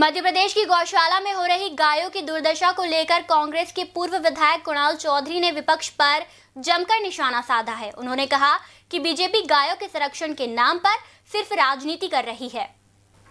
मध्य प्रदेश की गौशाला में हो रही गायों की दुर्दशा को लेकर कांग्रेस के पूर्व विधायक कुणाल चौधरी ने विपक्ष पर जमकर निशाना साधा है उन्होंने कहा कि बीजेपी गायों के संरक्षण के नाम पर सिर्फ राजनीति कर रही है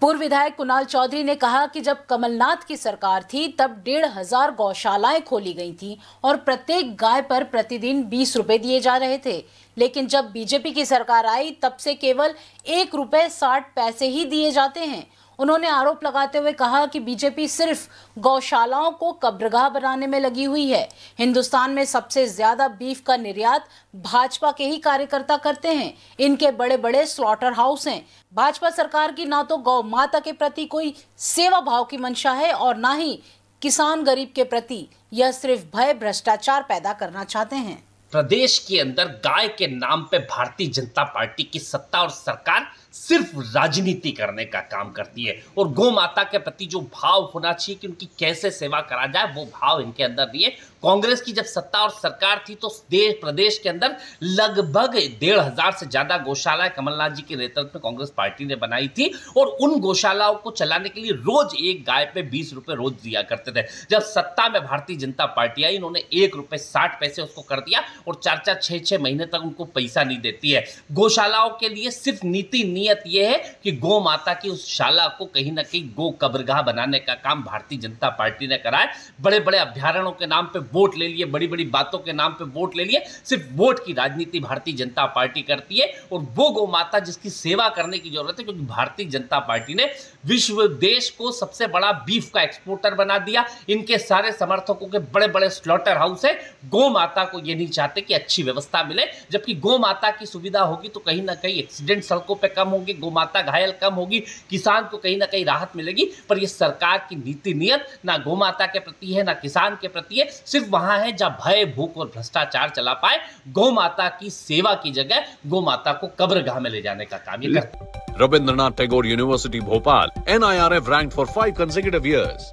पूर्व विधायक कुणाल चौधरी ने कहा कि जब कमलनाथ की सरकार थी तब डेढ़ हजार गौशालाएं खोली गई थी और प्रत्येक गाय पर प्रतिदिन बीस रुपए दिए जा रहे थे लेकिन जब बीजेपी की सरकार आई तब से केवल एक रुपए साठ पैसे ही दिए जाते हैं उन्होंने आरोप लगाते हुए कहा कि बीजेपी सिर्फ गौशालाओं को कब्रगाह बनाने में लगी हुई है हिंदुस्तान में सबसे ज्यादा बीफ का निर्यात भाजपा के ही कार्यकर्ता करते हैं इनके बड़े बड़े स्लॉटर हाउस हैं भाजपा सरकार की ना तो गौ माता के प्रति कोई सेवा भाव की मंशा है और ना ही किसान गरीब के प्रति यह सिर्फ भय भ्रष्टाचार पैदा करना चाहते हैं प्रदेश के अंदर गाय के नाम पे भारतीय जनता पार्टी की सत्ता और सरकार सिर्फ राजनीति करने का काम करती है और गौ माता के प्रति जो भाव होना चाहिए कि उनकी कैसे सेवा करा जाए वो भाव इनके अंदर नहीं है कांग्रेस की जब सत्ता और सरकार थी तो देश प्रदेश के अंदर लगभग डेढ़ हजार से ज्यादा गौशाला कमलनाथ जी के नेतृत्व में कांग्रेस पार्टी ने बनाई थी और उन गौशालाओं को चलाने के लिए रोज एक गाय पे बीस रुपए रोज दिया करते थे जब सत्ता में भारतीय जनता पार्टी आई इन्होंने एक रुपए साठ पैसे उसको कर दिया और चार चार छः छः महीने तक उनको पैसा नहीं देती है गौशालाओं के लिए सिर्फ नीति नियत यह है कि गौ माता की उस शाला को कहीं ना कहीं गो कब्रगाह बनाने का काम भारतीय जनता पार्टी ने कराए बड़े बड़े अभ्यारणों के नाम पर वोट ले लिए बड़ी बड़ी बातों के नाम पर वोट ले लिए सिर्फ वोट की राजनीति भारतीय जनता पार्टी करती है और वो गौ माता जिसकी सेवा करने की जरूरत है क्योंकि भारतीय जनता पार्टी ने विश्व देश को सबसे बड़ा बीफ का एक्सपोर्टर बना दिया इनके सारे समर्थकों के बड़े बड़े स्लॉटर हाउस है गौ माता को ये नहीं चाहते चाहते कि अच्छी व्यवस्था मिले जबकि गौ माता की सुविधा होगी तो कहीं ना कहीं एक्सीडेंट सड़कों पर कम होगी गौ माता घायल कम होगी किसान को कहीं ना कहीं राहत मिलेगी पर यह सरकार की नीति नियत ना गौ माता के प्रति है ना किसान के प्रति है सिर्फ वहां है जहां भय भूख और भ्रष्टाचार चला पाए गौ माता की सेवा की जगह गौ माता को कब्र कब्रगाह में ले जाने का काम Rabindranath Tagore university Bhopal N I R F rank for five consecutive years.